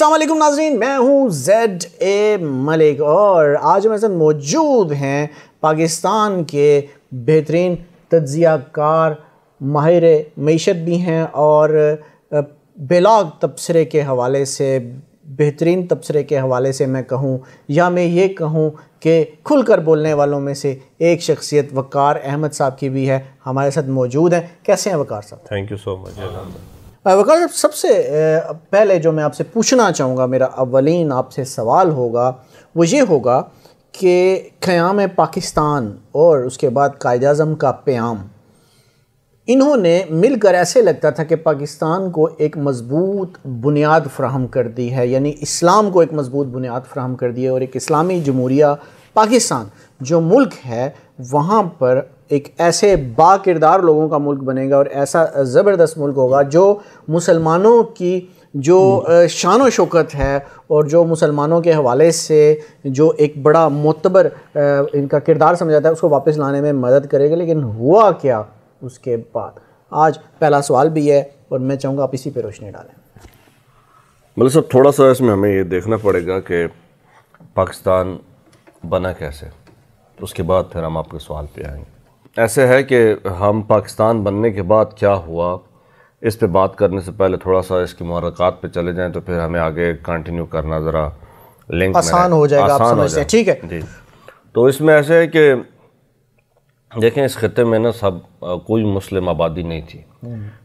असलम नाजरीन मैं हूँ जेड ए मलिक और आज मेरे साथ मौजूद हैं पाकिस्तान के बेहतरीन तजियाकार माहिर मीशत भी हैं और बेलाग तबसरे के हवाले से बेहतरीन तबसरे के हवाले से मैं कहूँ या मैं ये कहूँ कि खुलकर बोलने वालों में से एक शख्सियत वक़ार अहमद साहब की भी है हमारे साथ मौजूद हैं कैसे हैं Waqar sahab thank you so much Waqar sahab सबसे पहले जो मैं आपसे पूछना चाहूँगा मेरा अवलिन आपसे सवाल होगा वो ये होगा कि क़याम पाकिस्तान और उसके बाद कायद अजम का प्याम इन्होंने मिलकर ऐसे लगता था कि पाकिस्तान को एक मज़बूत बुनियाद फ्राहम कर दी है यानी इस्लाम को एक मज़बूत बुनियाद फ्राहम कर दी है और एक इस्लामी जमहूरिया पाकिस्तान जो मुल्क है वहाँ पर एक ऐसे बाकिरदार लोगों का मुल्क बनेगा और ऐसा ज़बरदस्त मुल्क होगा जो मुसलमानों की जो शान शौकत है और जो मुसलमानों के हवाले से जो एक बड़ा मोतबर इनका किरदार समझ जाता है उसको वापस लाने में मदद करेगा लेकिन हुआ क्या उसके बाद आज पहला सवाल भी है और मैं चाहूँगा आप इसी पर रोशनी डालें मतलब सब थोड़ा सा इसमें हमें ये देखना पड़ेगा कि पाकिस्तान बना कैसे तो उसके बाद फिर हम आपके सवाल पे आएंगे ऐसे है कि हम पाकिस्तान बनने के बाद क्या हुआ इस पे बात करने से पहले थोड़ा सा इसकी महरक़ात पे चले जाएं तो फिर हमें आगे कंटिन्यू करना ज़रा लिंक आसान हो जाएगा आसान आप समझते ठीक है जी तो इसमें ऐसे है कि देखें इस खत्े में ना सब कोई मुस्लिम आबादी नहीं थी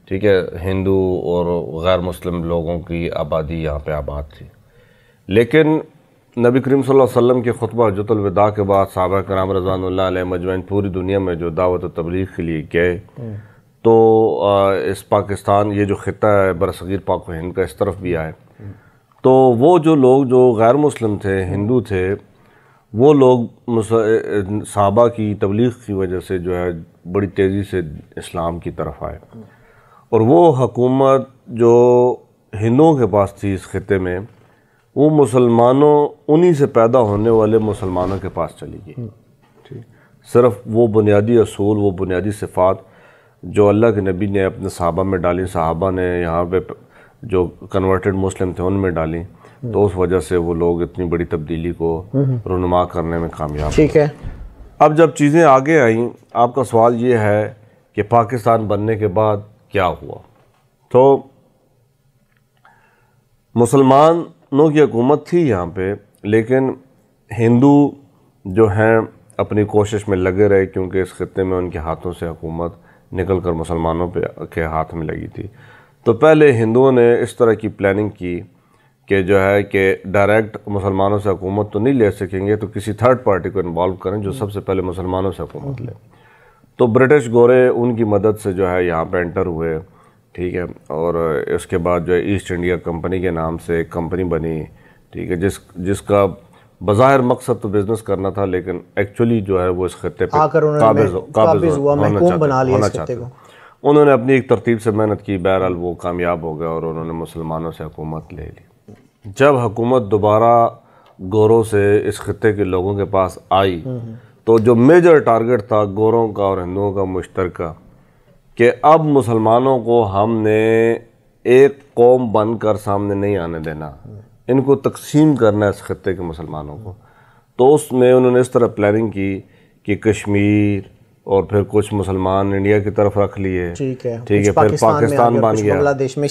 ठीक है हिंदू और गैर मुस्लिम लोगों की आबादी यहाँ पे आबाद थी लेकिन नबी करीम वसल्लम के खुतबा जतलविदा के बाद सहाबा कराम रजान मजमैन पूरी दुनिया में जो दावत तबलीग के लिए गए तो इस पाकिस्तान ये जो ख़त्ता है बरसगीर पाक हिंद का इस तरफ भी आए तो वो जो लोग जो गैर मुस्लिम थे हिंदू थे वो लोग साहबा की तबलीग की वजह से जो है बड़ी तेज़ी से इस्लाम की तरफ आए और वो हकूमत जो हिंदुओं के पास थी इस खत्े में वो मुसलमानों उन्हीं से पैदा होने वाले मुसलमानों के पास चली गई हम्म, ठीक सिर्फ वो बुनियादी असूल वो बुनियादी सिफ़ात जो अल्लाह के नबी ने अपने साहबा में डाली साहबा ने यहाँ पे जो कन्वर्टेड मुस्लिम थे उनमें डाली हम्म। तो उस वजह से वो लोग इतनी बड़ी तब्दीली को हम्म। रनुमा करने में कामयाब ठीक है अब जब चीज़ें आगे आई आपका सवाल ये है कि पाकिस्तान बनने के बाद क्या हुआ तो मुसलमान लखनऊ की हुकूमत थी यहाँ पे लेकिन हिंदू जो हैं अपनी कोशिश में लगे रहे क्योंकि इस खत्े में उनके हाथों से हुकूमत निकल कर मुसलमानों पे के हाथ में लगी थी तो पहले हिंदुओं ने इस तरह की प्लानिंग की कि जो है कि डायरेक्ट मुसलमानों से हुकूमत तो नहीं ले सकेंगे तो किसी थर्ड पार्टी को इन्वॉल्व करें जो सबसे पहले मुसलमानों से हुकूमत ले तो ब्रिटिश गोरे उनकी मदद से जो है यहाँ पर एंटर हुए ठीक है और इसके बाद जो है ईस्ट इंडिया कंपनी के नाम से एक कंपनी बनी ठीक है जिस जिसका बाहर मकसद तो बिजनेस करना था लेकिन एक्चुअली जो है वो इस खत्े पर उन्होंने अपनी एक तरतीब से मेहनत की बहरहाल वो कामयाब हो गया और उन्होंने मुसलमानों से हुकूमत ले ली जब हुकूमत दोबारा गोरों से इस खत्े के लोगों के पास आई हम्म, हम्म। तो जो मेजर टारगेट था गोरों का और हिंदुओं का मुश्तरका कि अब मुसलमानों को हमने एक कौम बनकर सामने नहीं आने देना इनको तकसीम करना है इस खत्े के मुसलमानों को तो उसमें उन्होंने इस तरह प्लानिंग की कि कश्मीर और फिर कुछ मुसलमान इंडिया की तरफ रख लिए ठीक है ठीक है फिर पाकिस्तान बन गया बांग्लादेश में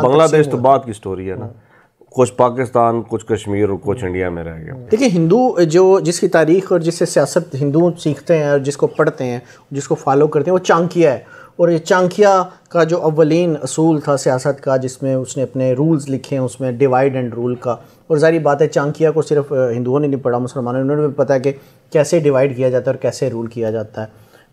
बांग्लादेश तो बाद की स्टोरी है ना कुछ पाकिस्तान कुछ कश्मीर और कुछ इंडिया में रह गया देखिए हिंदू जो जिसकी तारीख और जिससे सियासत हिंदू सीखते हैं और जिसको पढ़ते हैं जिसको फॉलो करते हैं वो चांकिया है और ये चांकिया का जो अवलिन असूल था सियासत का जिसमें उसने अपने रूल्स लिखे हैं उसमें डिवाइड एंड रूल का और जारी बात है चांकिया को सिर्फ हिंदुओं ने नहीं पढ़ा मुसलमानों ने उन्होंने भी पता है कि कैसे डिवाइड किया जाता है और कैसे रूल किया जाता है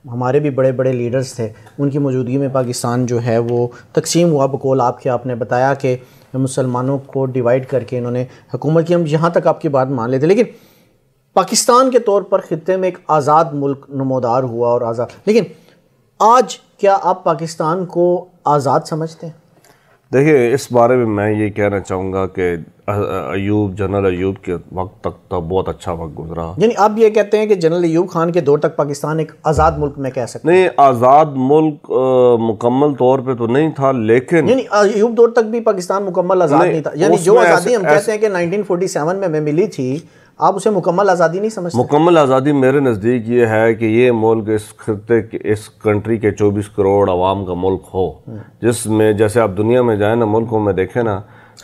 हमारे भी बड़े बड़े लीडर्स थे उनकी मौजूदगी में पाकिस्तान जो है वो तकसीम हुआ बकोल आपके आपने बताया कि मुसलमानों को डिवाइड करके इन्होंने हुकूमत की हम यहाँ तक आपकी बात मान लेते लेकिन पाकिस्तान के तौर पर ख़त्े में एक आज़ाद मुल्क नमोदार हुआ और आज़ाद लेकिन आज क्या आप पाकिस्तान को आज़ाद समझते हैं देखिए इस बारे में मैं ये कहना चाहूँगा कि अयूब जनरल अयूब के वक्त तक तो बहुत अच्छा वक्त गुजरा यानी आप ये कहते हैं कि जनरल अयूब खान के दौर तक पाकिस्तान एक आज़ाद मुल्क में कह सकते नहीं आज़ाद मुल्क आ, मुकम्मल तौर पे तो नहीं था लेकिन यानी अयूब दौर तक भी पाकिस्तान मुकम्मल आज़ाद नहीं, नहीं था यानी जो आज़ादी हम कहते हैं कि नाइनटीन में, मिली थी आप उसे मुकम्मल आज़ादी नहीं समझते मुकम्मल आज़ादी मेरे नज़दीक ये है कि ये मुल्क इस खत्ते इस कंट्री के 24 करोड़ आवाम का मुल्क हो जिसमें जैसे आप दुनिया में जाए ना मुल्कों में देखें ना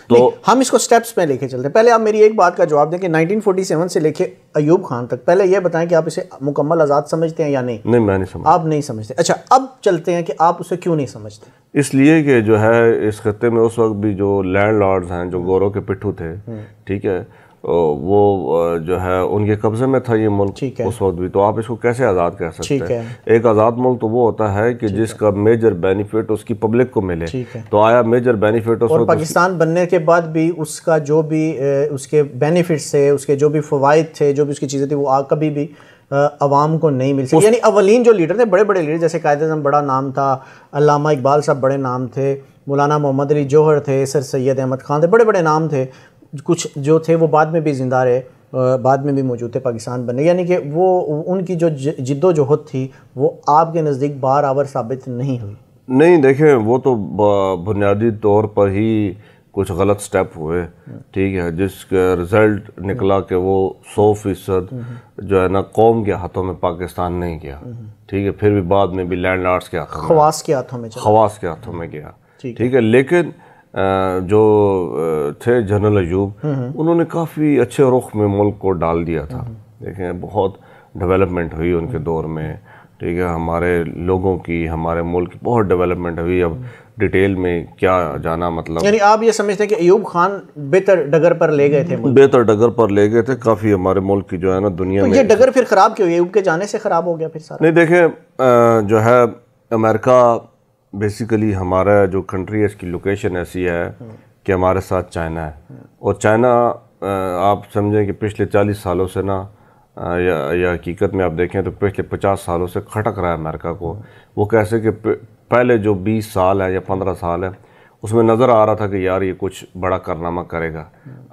तो हम इसको स्टेप्स में लेके चलते हैं पहले आप मेरी एक बात का जवाब दें कि 1947 से लेके अयूब खान तक पहले ये बताएं कि आप इसे मुकम्मल आज़ाद समझते हैं या नहीं नहीं मैं नहीं समझता आप नहीं समझते अच्छा अब चलते हैं कि आप उसे क्यों नहीं समझते इसलिए कि जो है इस खत्े में उस वक्त भी जो लैंड हैं जो गोरों के पिट्ठू थे हम्म। ठीक है वो जो है उनके कब्जे में था ये मुल्क उस वक्त भी तो आप इसको कैसे आज़ाद कह सकते हैं एक आज़ाद मुल्क तो वो होता है कि जिसका मेजर बेनिफिट उसकी पब्लिक को मिले तो आया मेजर बेनिफिट उस और पाकिस्तान बनने के बाद भी उसका जो भी उसके बेनिफिट थे उसके जो भी फ़वाद थे जो भी उसकी चीज़ें थी वो कभी भी आवाम को नहीं मिल सकती यानी अवलिन जो लीडर थे बड़े बड़े लीडर जैसे कायद अजम बड़ा नाम था अलामा इकबाल साहब बड़े नाम थे मौलाना मोहम्मद अली जौहर थे सर सैद अहमद खान थे बड़े बड़े नाम थे कुछ जो थे वो बाद में भी ज़िंदा रहे बाद में भी मौजूद थे पाकिस्तान बने यानी कि वो उनकी जो जिद्दोजहद थी वो आपके नज़दीक बार आवर साबित नहीं हुई नहीं देखें वो तो बुनियादी तौर पर ही कुछ गलत स्टेप हुए ठीक है जिसका रिज़ल्ट निकला कि वो सौ फीसद जो है ना कौम के हाथों में पाकिस्तान नहीं गया ठीक है फिर भी बाद में भी लैंड आर्ट्स के हाथों खवास के हाथों में खवास के हाथों में गया ठीक है लेकिन जो थे जनरल अयूब हम्म, हम्म। उन्होंने काफ़ी अच्छे रुख में मुल्क को डाल दिया था हम्म, देखें बहुत डेवलपमेंट हुई उनके दौर में ठीक है हमारे लोगों की हमारे मुल्क की बहुत डेवलपमेंट हुई अब डिटेल में क्या जाना मतलब यानी आप ये समझते हैं कि अयूब खान बेहतर डगर पर ले गए थे बेहतर डगर पर ले गए थे काफ़ी हमारे मुल्क की जो है ना दुनिया तो में ये डगर फिर ख़राब क्यों अयूब के जाने से ख़राब हो गया फिर सारा नहीं देखें जो है अमेरिका बेसिकली हमारा जो कंट्री है इसकी लोकेशन ऐसी है कि हमारे साथ चाइना है और चाइना आप समझें कि पिछले चालीस सालों से ना या या हकीकत में आप देखें तो पिछले पचास सालों से खटक रहा है अमेरिका को वो कैसे कि पहले जो बीस साल है या पंद्रह साल है उसमें नज़र आ रहा था कि यार ये कुछ बड़ा कारनामा करेगा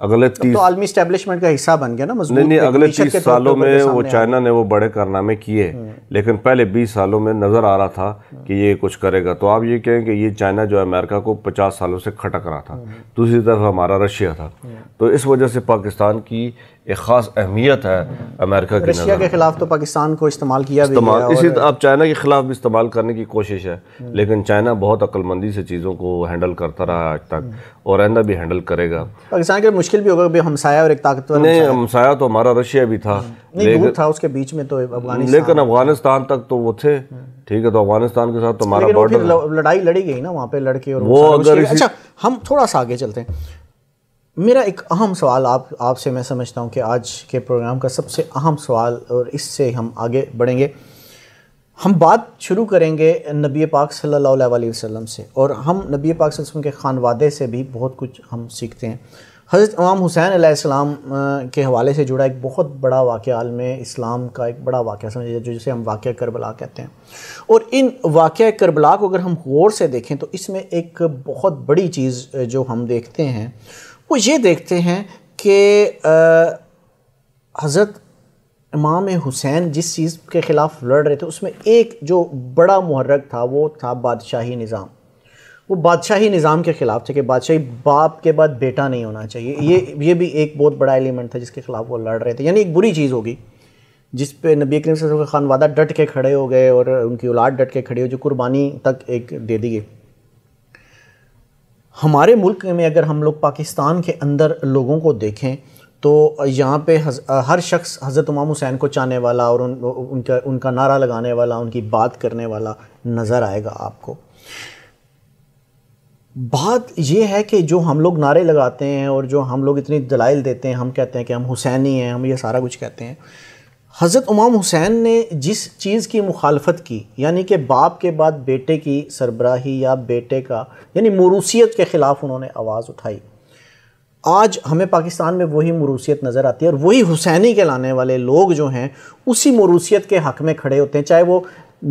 अगले तो तीस तो आलमी स्टैब्लिशमेंट का हिस्सा बन गया ना मजबूत नहीं नहीं अगले तीस सालों में वो चाइना ने वो बड़े कारनामे किए हम्म। लेकिन पहले बीस सालों में नज़र आ रहा था हम्म। कि ये कुछ करेगा तो आप ये कहें कि ये चाइना जो है अमेरिका को पचास सालों से खटक रहा था हम्म। दूसरी तरफ हमारा रशिया था तो इस वजह से पाकिस्तान की एक ख़ास अहमियत है अमेरिका की रशिया के ख़िलाफ तो पाकिस्तान को इस्तेमाल किया इस्तेमाल भी इसी आप चाइना के ख़िलाफ़ भी इस्तेमाल करने की कोशिश है हम्म। लेकिन चाइना बहुत अक्लमंदी से चीज़ों को हैंडल करता रहा आज तक हम्म। और आइंदा भी हैंडल करेगा पाकिस्तान के मुश्किल भी होगा हमसाया और एक ताकतवर नहीं हमसाया तो हमारा रशिया भी था हम्म। लेकिन था उसके बीच में तो लेकिन अफगानिस्तान तक तो वो थे ठीक है तो अफगानिस्तान के साथ तुम्हारा तो बॉर्डर लड़ाई लड़ी गई ना वहाँ पे लड़के और वो अगर अच्छा हम थोड़ा सा आगे चलते हैं मेरा एक अहम सवाल आप आपसे मैं समझता हूँ कि आज के प्रोग्राम का सबसे अहम सवाल और इससे हम आगे बढ़ेंगे हम बात शुरू करेंगे नबी पाक सल्लल्लाहु अलैहि वसल्लम से और हम नबी पाक वसल्लम के खानवादे से भी बहुत कुछ हम सीखते हैं हज़रत इमाम हुसैन आसमाम के हवाले से जुड़ा एक बहुत बड़ा वाक़ आलम इस्लाम का एक बड़ा वाक़ जो जिसे हम वाक़ करबला कहते हैं और इन वाक़ करबला को अगर हम गौर से देखें तो इसमें एक बहुत बड़ी चीज़ जो हम देखते हैं वो ये देखते हैं कि हज़रत इमाम हुसैन जिस चीज़ के ख़िलाफ़ लड़ रहे थे उसमें एक जो बड़ा महरक था वो था बादशाही निज़ाम वो बादशाही निज़ाम के ख़िलाफ़ थे कि बादशाही बाप के बाद बेटा नहीं होना चाहिए ये ये भी एक बहुत बड़ा एलिमेंट था जिसके ख़िलाफ़ वो लड़ रहे थे यानी एक बुरी चीज़ होगी जिस पे नबी करीम ख़ान खानवादा डट के खड़े हो गए और उनकी औलाद डट के खड़ी हो जो कुर्बानी तक एक दे दी गई हमारे मुल्क में अगर हम लोग पाकिस्तान के अंदर लोगों को देखें तो यहाँ पे हर शख्स हज़रत इमाम हुसैन को चाहने वाला और उन, उनका उनका नारा लगाने वाला उनकी बात करने वाला नज़र आएगा आपको बात यह है कि जो हम लोग नारे लगाते हैं और जो हम लोग इतनी दलाइल देते हैं हम कहते हैं कि हम हुसैनी हैं हम ये सारा कुछ कहते हैं हज़रत उमाम हुसैन ने जिस चीज़ की मुखालफत की यानी कि बाप के बाद बेटे की सरबराही या बेटे का यानी मरूसीत के ख़िलाफ़ उन्होंने आवाज़ उठाई आज हमें पाकिस्तान में वही मरूसीत नज़र आती है और वही हुसैनी के लाने वाले लोग जो हैं उसी मरूसीत के हक़ में खड़े होते हैं चाहे वो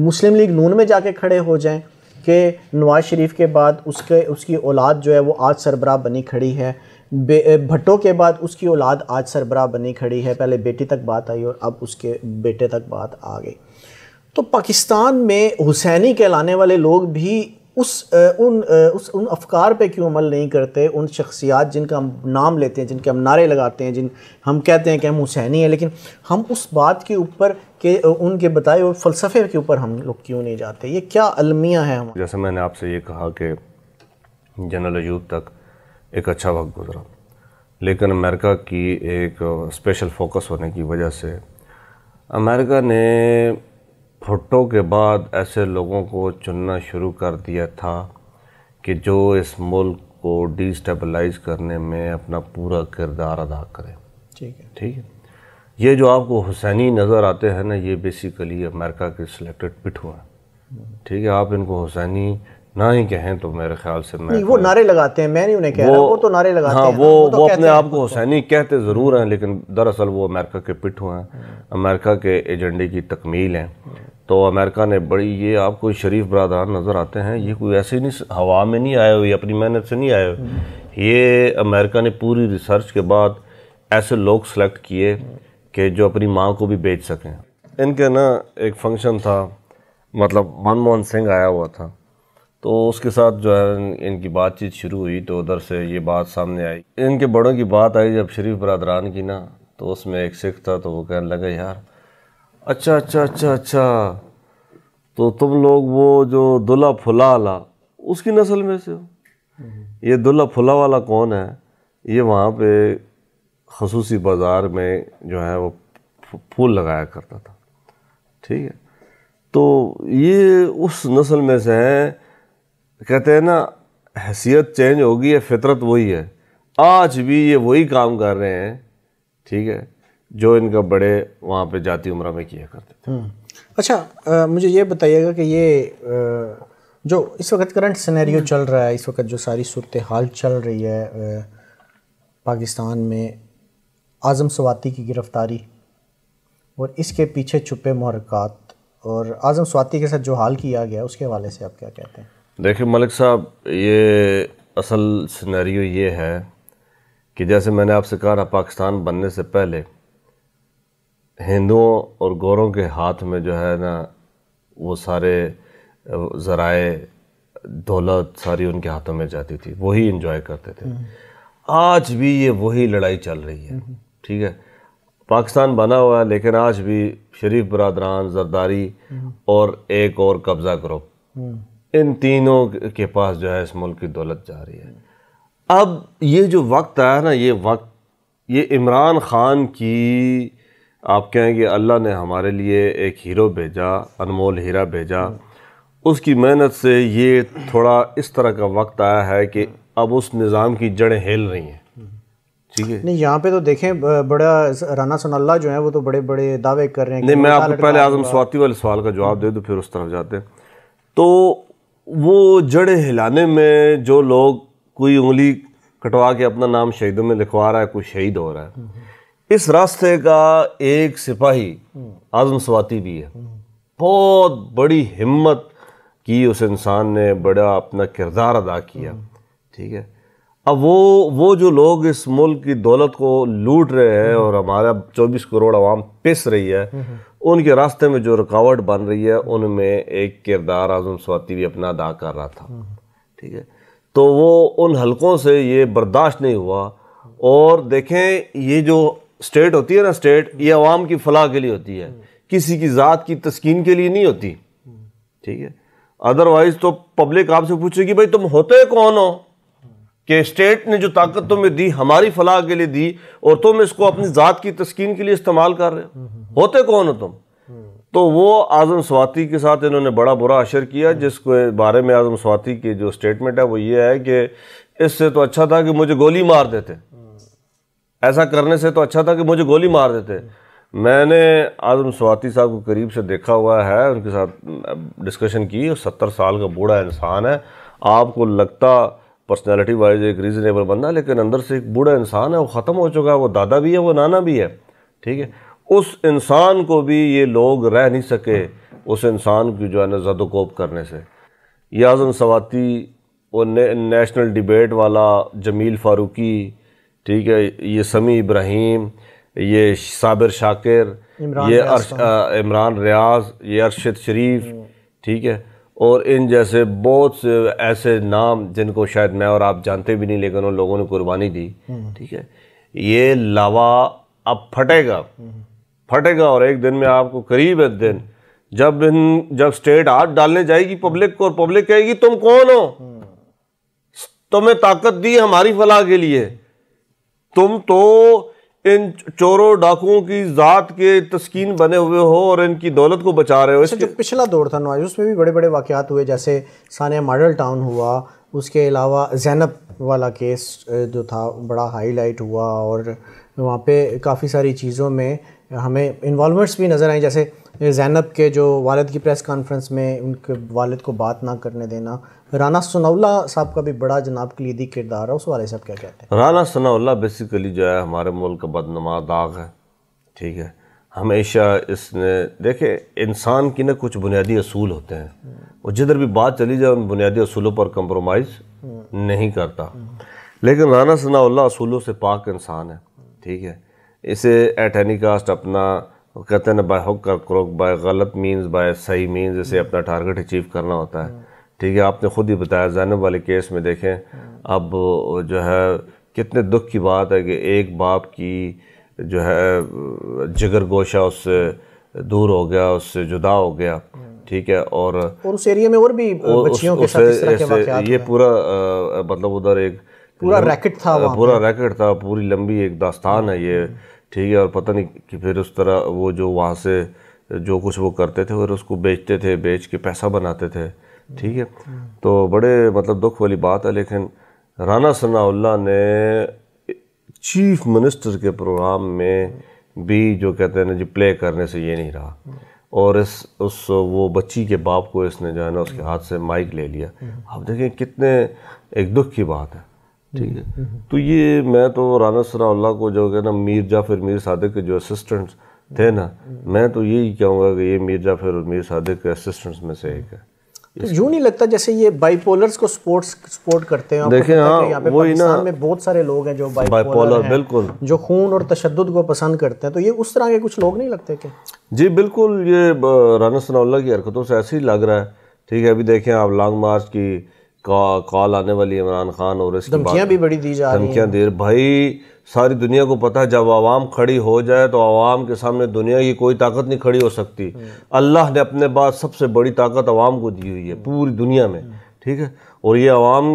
मुस्लिम लीग नून में जा खड़े हो जाएँ कि नवाज़ शरीफ के बाद उसके उसकी औलाद जो है वो आज सरबराह बनी खड़ी है भट्टो के बाद उसकी औलाद आज सरबरा बनी खड़ी है पहले बेटी तक बात आई और अब उसके बेटे तक बात आ गई तो पाकिस्तान में हुसैनी कहलाने वाले लोग भी उस उन उस उन अफकार पे क्यों अमल नहीं करते उन शख्सियात जिनका हम नाम लेते हैं जिनके हम नारे लगाते हैं जिन हम कहते हैं कि हम हुसैनी हैं लेकिन हम उस बात के ऊपर के उनके बताए और फ़लसफ़े के ऊपर हम लोग क्यों नहीं जाते ये क्या अलमिया है हम जैसे मैंने आपसे ये कहा कि जनरल अयूब तक एक अच्छा वक्त गुजरा लेकिन अमेरिका की एक स्पेशल फोकस होने की वजह से अमेरिका ने भुट्टो के बाद ऐसे लोगों को चुनना शुरू कर दिया था कि जो इस मुल्क को डिस्टेबलाइज करने में अपना पूरा किरदार अदा करें ठीक है ठीक है ये जो आपको हुसैनी नज़र आते हैं ना ये बेसिकली अमेरिका के सिलेक्टेड पिट हुए हैं ठीक है आप इनको हुसैनी ना ही कहें तो मेरे ख्याल से मैं वो तो- नारे लगाते हैं मैं नहीं उन्हें कह रहा वो तो नारे लगाते हाँ, हैं वो वो, तो वो अपने आप को हुसैनी कहते ज़रूर हैं लेकिन दरअसल वो अमेरिका के पिट्ठू हैं अमेरिका के एजेंडे की तकमील हैं तो अमेरिका ने बड़ी ये आपको शरीफ बरदार नज़र आते हैं ये कोई ऐसे नहीं हवा में नहीं आए हुए अपनी मेहनत से नहीं आए हुए ये अमेरिका ने पूरी रिसर्च के बाद ऐसे लोग सेलेक्ट किए कि जो अपनी माँ को भी बेच सकें इनके ना एक फंक्शन था मतलब मनमोहन सिंह आया हुआ था तो उसके साथ जो है इनकी बातचीत शुरू हुई तो उधर से ये बात सामने आई इनके बड़ों की बात आई जब शरीफ बरदरान की ना तो उसमें एक सिख था तो वो कहने लगा यार अच्छा अच्छा अच्छा अच्छा तो तुम लोग वो जो दुल्हा फुला वाला उसकी नस्ल में से हो ये दुल्हा फुला वाला कौन है ये वहाँ पे खसूसी बाज़ार में जो है वो फूल लगाया करता था ठीक है तो ये उस नस्ल में से हैं कहते हैं ना हैसियत चेंज होगी या फितरत वही है आज भी ये वही काम कर रहे हैं ठीक है जो इनका बड़े वहाँ पे जाती उम्र में किया करते थे हम्म। अच्छा आ, मुझे ये बताइएगा कि ये आ, जो इस वक्त करंट सिनेरियो चल रहा है इस वक्त जो सारी सूरत हाल चल रही है आ, पाकिस्तान में आज़म स्वाति की गिरफ़्तारी और इसके पीछे छुपे महरक़ात और आज़म स्वाति के साथ जो हाल किया गया उसके हवाले से आप क्या कहते हैं देखिए मलिक साहब ये असल सिनेरियो ये है कि जैसे मैंने आपसे कहा ना पाकिस्तान बनने से पहले हिंदुओं और गौरों के हाथ में जो है ना वो सारे ज़राए दौलत सारी उनके हाथों में जाती थी वही इन्जॉय करते थे आज भी ये वही लड़ाई चल रही है ठीक है पाकिस्तान बना हुआ है लेकिन आज भी शरीफ बरदरान जरदारी और एक और कब्ज़ा ग्रुप इन तीनों के पास जो है इस मुल्क की दौलत जा रही है अब ये जो वक्त आया ना ये वक्त ये इमरान ख़ान की आप कहेंगे अल्लाह ने हमारे लिए एक हीरो भेजा अनमोल हीरा भेजा उसकी मेहनत से ये थोड़ा इस तरह का वक्त आया है कि अब उस निज़ाम की जड़ें हिल रही हैं ठीक है नहीं यहाँ पे तो देखें बड़ा राना सनल्ला जो है वो तो बड़े बड़े दावे कर रहे हैं नहीं मैं आपको पहले आजम स्वाति वाले सवाल का जवाब दे दूँ फिर उस तरफ जाते हैं तो वो जड़ हिलाने में जो लोग कोई उंगली कटवा के अपना नाम शहीदों में लिखवा रहा है कोई शहीद हो रहा है इस रास्ते का एक सिपाही आजम स्वाति भी है बहुत बड़ी हिम्मत की उस इंसान ने बड़ा अपना किरदार अदा किया ठीक है अब वो वो जो लोग इस मुल्क की दौलत को लूट रहे हैं और हमारा 24 करोड़ आवाम पिस रही है उनके रास्ते में जो रुकावट बन रही है उनमें एक किरदार आजम स्वाति भी अपना अदा कर रहा था ठीक है तो वो उन हलकों से ये बर्दाश्त नहीं हुआ और देखें ये जो स्टेट होती है ना स्टेट ये आवाम की फलाह के लिए होती है किसी की ज़ात की तस्कीन के लिए नहीं होती ठीक है अदरवाइज़ तो पब्लिक आपसे पूछेगी भाई तुम होते कौन हो कि स्टेट ने जो ताकत तुम्हें दी हमारी फलाह के लिए दी और तुम इसको अपनी ज़ात की तस्कीन के लिए इस्तेमाल कर रहे हो होते कौन हो तुम तो वो आज़म स्वाति के साथ इन्होंने बड़ा बुरा असर किया जिसके बारे में आज़म स्वाति के जो स्टेटमेंट है वो ये है कि इससे तो अच्छा था कि मुझे गोली मार देते ऐसा करने से तो अच्छा था कि मुझे गोली मार देते मैंने आजम स्वाति साहब को करीब से देखा हुआ है उनके साथ डिस्कशन की सत्तर साल का बूढ़ा इंसान है आपको लगता पर्सनैलिटी वाइज एक रीज़नेबल बंदा लेकिन अंदर से एक बूढ़ा इंसान है वो ख़त्म हो चुका है वो दादा भी है वो नाना भी है ठीक है उस इंसान को भी ये लोग रह नहीं सके उस इंसान की जो है ना जदोकोप करने से याजन सवाती वो ने, नेशनल डिबेट वाला जमील फारूकी ठीक है ये समी इब्राहिम ये साबिर शाकिर ये तो इमरान रियाज ये अरशद शरीफ हम्म। ठीक है और इन जैसे बहुत से ऐसे नाम जिनको शायद मैं और आप जानते भी नहीं लेकिन उन लोगों ने कुर्बानी दी हम्म। ठीक है ये लावा अब फटेगा फटेगा और एक दिन में आपको करीब एक दिन जब इन जब स्टेट हाथ डालने जाएगी पब्लिक को और पब्लिक कहेगी तुम कौन हो हम्म। तुम्हें ताकत दी हमारी फलाह के लिए तुम तो इन चोरों डाकुओं की ज़ात के तस्कीन बने हुए हो और इनकी दौलत को बचा रहे हो अच्छा, इसके जो पिछला दौर था नवाज उसमें भी बड़े बड़े वाक़ात हुए जैसे सानिया मॉडल टाउन हुआ उसके अलावा जैनब वाला केस जो था बड़ा हाईलाइट हुआ और वहाँ पे काफ़ी सारी चीज़ों में हमें इन्वॉलमेंट्स भी नज़र आए जैसे जैनब के जो वालद की प्रेस कॉन्फ्रेंस में उनके वालद को बात ना करने देना राना सनाउल्ला साहब का भी बड़ा जनाब लिए किरदार है उस वाले साहब क्या कहते हैं राना सनाउल्ला बेसिकली जो है हमारे मुल्क का बदनमा दाग है ठीक है हमेशा इसने देखे इंसान की ना कुछ बुनियादी असूल होते हैं वो जिधर भी बात चली जाए उन बुनियादी असूलों पर कंप्रोमाइज़ नहीं करता लेकिन राना सनाउल्ला असूलों से पाक इंसान है ठीक है इसे एट एनी कास्ट अपना कहते हैं ना by hook or crook by गलत मीन्स बाय सही मीन्स इसे अपना टारगेट अचीव करना होता है ठीक है आपने ख़ुद ही बताया जैनब वाले केस में देखें अब जो है कितने दुख की बात है कि एक बाप की जो है जिगर गोशा उससे दूर हो गया उससे जुदा हो गया ठीक है और और उस एरिया में और भी बच्चियों के साथ इस तरह के ये पूरा मतलब उधर एक पूरा रैकेट था पूरा रैकेट था पूरी लंबी एक दास्तान है ये ठीक है और पता नहीं कि फिर उस तरह वो जो वहाँ से जो कुछ वो करते थे और उसको बेचते थे बेच के पैसा बनाते थे ठीक है तो बड़े मतलब दुख वाली बात है लेकिन राना सनाउल्ला ने चीफ मिनिस्टर के प्रोग्राम में भी जो कहते हैं ना जी प्ले करने से ये नहीं रहा और इस उस वो बच्ची के बाप को इसने जो है ना उसके हाथ से माइक ले लिया आप देखें कितने एक दुख की बात है ठीक है तो ये मैं तो राना सराउल्ला को जो कहते ना मीर जाफिर मीर सादिक के जो असिस्टेंट्स थे ना मैं तो यही कहूँगा कि ये मीर जाफिर और मीर सादिक के असिस्टेंट्स में से एक है तो यूं नहीं लगता जैसे ये बाइपोलर्स को स्पोर्ट्स सपोर्ट करते हैं देखिए हाँ, यहाँ पे वही ना में बहुत सारे लोग हैं जो बाइपोलर बिल्कुल जो खून और तशद को पसंद करते हैं तो ये उस तरह के कुछ लोग नहीं लगते कि जी बिल्कुल ये राना सनाउल्ला की हरकतों से ऐसे ही लग रहा है ठीक है अभी देखें आप लॉन्ग मार्च की कॉल आने वाली इमरान खान और इसमें धमकियाँ भी बड़ी दी जा रही धमकियाँ दे भाई सारी दुनिया को पता है जब आवाम खड़ी हो जाए तो आवाम के सामने दुनिया की कोई ताकत नहीं खड़ी हो सकती अल्लाह ने अपने बाद सबसे बड़ी ताकत आवाम को दी हुई है पूरी दुनिया में ठीक है और ये आवाम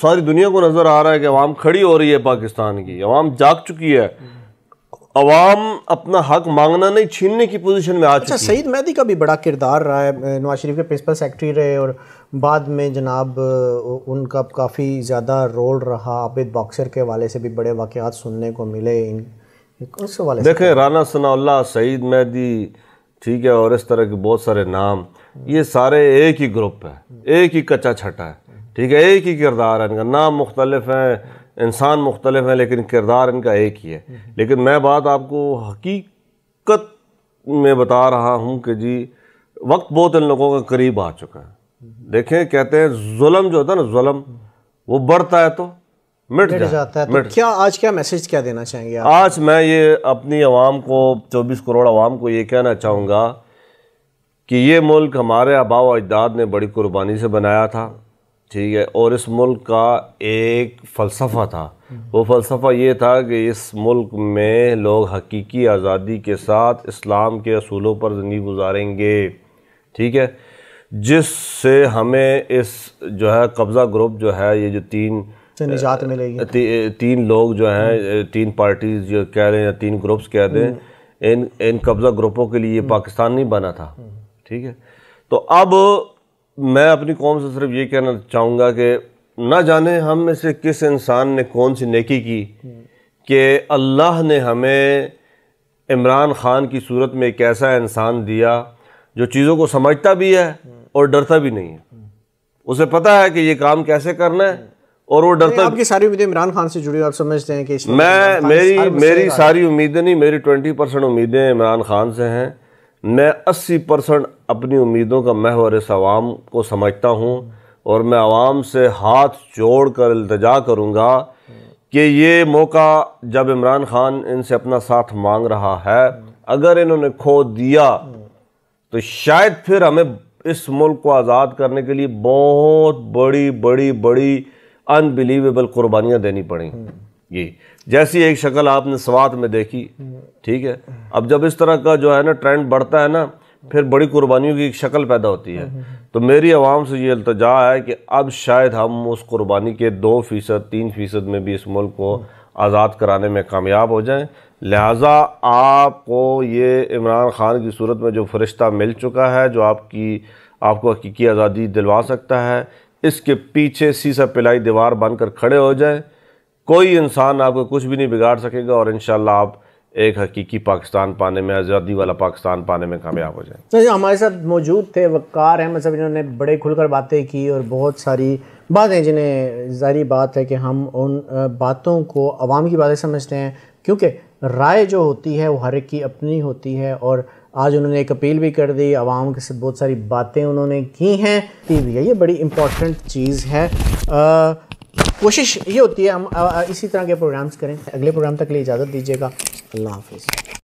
सारी दुनिया को नज़र आ रहा है कि आवाम खड़ी हो रही है पाकिस्तान की आवाम जाग चुकी है अवाम अपना हक मांगना नहीं छीनने की पोजीशन में आ अच्छा सईद मेहदी का भी बड़ा किरदार रहा है नवाज शरीफ के प्रिंसिपल सेक्रेटरी रहे और बाद में जनाब उनका काफ़ी ज़्यादा रोल रहा आबिद बॉक्सर के वाले से भी बड़े वाक़ात सुनने को मिले इन उस वाले देखें राना सना सईद मेहदी ठीक है और इस तरह के बहुत सारे नाम ये सारे एक ही ग्रुप है एक ही कच्चा छटा है ठीक है एक ही किरदार है इनका नाम मुख्तलिफ हैं इंसान मुख्तलिफ हैं लेकिन किरदार इनका एक ही है लेकिन मैं बात आपको हकीकत में बता रहा हूँ कि जी वक्त बहुत इन लोगों का करीब आ चुका है देखें कहते हैं जुलम जो होता है ना जुलम वो बढ़ता है तो मिट जा, जाता है तो मिट तो क्या आज क्या मैसेज क्या देना चाहेंगे आप? आज मैं ये अपनी आवाम को 24 करोड़ आवाम को ये कहना चाहूँगा कि ये मुल्क हमारे आबा अजदाद ने बड़ी कुर्बानी से बनाया था ठीक है और इस मुल्क का एक फ़लसफ़ा था वो फ़लसफ़ा ये था कि इस मुल्क में लोग हकीकी आज़ादी के साथ इस्लाम के असूलों पर ज़िंदगी गुजारेंगे ठीक है जिससे हमें इस जो है कब्ज़ा ग्रुप जो है ये जो तीन निजात मिलेगी ती, तीन लोग जो हैं तीन पार्टीज जो कह रहे हैं तीन ग्रुप्स कह दें हम्म। इन इन कब्ज़ा ग्रुपों के लिए हम्म। पाकिस्तान नहीं बना था हम्म। ठीक है तो अब मैं अपनी कौम से सिर्फ ये कहना चाहूँगा कि ना जाने हम में से किस इंसान ने कौन सी नेकी की कि अल्लाह ने हमें इमरान ख़ान की सूरत में एक ऐसा इंसान दिया जो चीज़ों को समझता भी है और डरता भी नहीं है उसे पता है कि ये काम कैसे करना है और वो डरता आपकी सारी उम्मीदें इमरान खान से जुड़ी हुई आप समझते हैं कि मैं मेरी मेरी सारी उम्मीदें नहीं मेरी ट्वेंटी परसेंट उम्मीदें इमरान खान से हैं मैं 80 परसेंट अपनी उम्मीदों का महवर इस आवाम को समझता हूँ और मैं आवाम से हाथ जोड़ कर अल्तजा करूँगा कि ये मौका जब इमरान ख़ान इनसे अपना साथ मांग रहा है अगर इन्होंने खो दिया तो शायद फिर हमें इस मुल्क को आज़ाद करने के लिए बहुत बड़ी बड़ी बड़ी अनबिलीवेबल कुर्बानियाँ देनी पड़ेंगी जी जैसी एक शक्ल आपने स्वात में देखी ठीक है अब जब इस तरह का जो है ना ट्रेंड बढ़ता है ना फिर बड़ी कुर्बानियों की एक शक्ल पैदा होती है तो मेरी आवाम से ये अल्तजा है कि अब शायद हम उस कुर्बानी के दो फ़ीसद तीन फ़ीसद में भी इस मुल्क को आज़ाद कराने में कामयाब हो जाएं लिहाजा आपको ये इमरान ख़ान की सूरत में जो फरिश्ता मिल चुका है जो आपकी आपको हकीकी आज़ादी दिलवा सकता है इसके पीछे सीसा पिलाई दीवार बनकर खड़े हो जाएँ कोई इंसान आपको कुछ भी नहीं बिगाड़ सकेगा और इन आप एक हकीकी पाकिस्तान पाने में आज़ादी वाला पाकिस्तान पाने में कामयाब हो जाए तो हमारे साथ मौजूद थे वक्कार हैं मतलब इन्होंने बड़े खुलकर बातें की और बहुत सारी बातें जिन्हें जारी बात है कि हम उन बातों को आवाम की बातें समझते हैं क्योंकि राय जो होती है वो हर एक की अपनी होती है और आज उन्होंने एक अपील भी कर दी आवाम के साथ बहुत सारी बातें उन्होंने की हैं टी वी है ये बड़ी इम्पोर्टेंट चीज़ है आ, कोशिश ये होती है हम इसी तरह के प्रोग्राम्स करें अगले प्रोग्राम तक लिए इजाज़त दीजिएगा अल्लाह हाफिज़